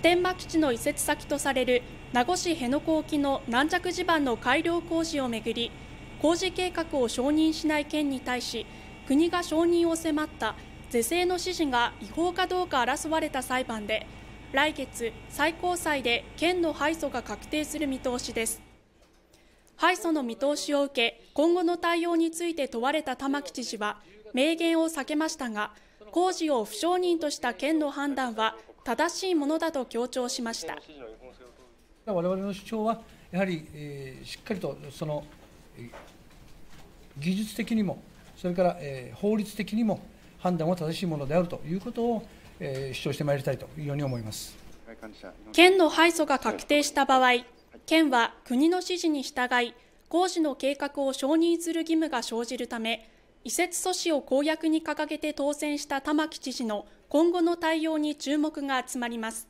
普天間基地の移設先とされる名護市辺野古沖の軟弱地盤の改良工事をめぐり工事計画を承認しない県に対し国が承認を迫った是正の指示が違法かどうか争われた裁判で来月最高裁で県の敗訴が確定する見通しです敗訴の見通しを受け今後の対応について問われた玉城知事は明言を避けましたが工事を不承認とした県の判断は正しいものだと強調しました我々の主張はやはり、えー、しっかりとその、えー、技術的にもそれから、えー、法律的にも判断は正しいものであるということを、えー、主張してまいりたいというように思います県の敗訴が確定した場合県は国の指示に従い工事の計画を承認する義務が生じるため移設阻止を公約に掲げて当選した玉城知事の今後の対応に注目が集まります。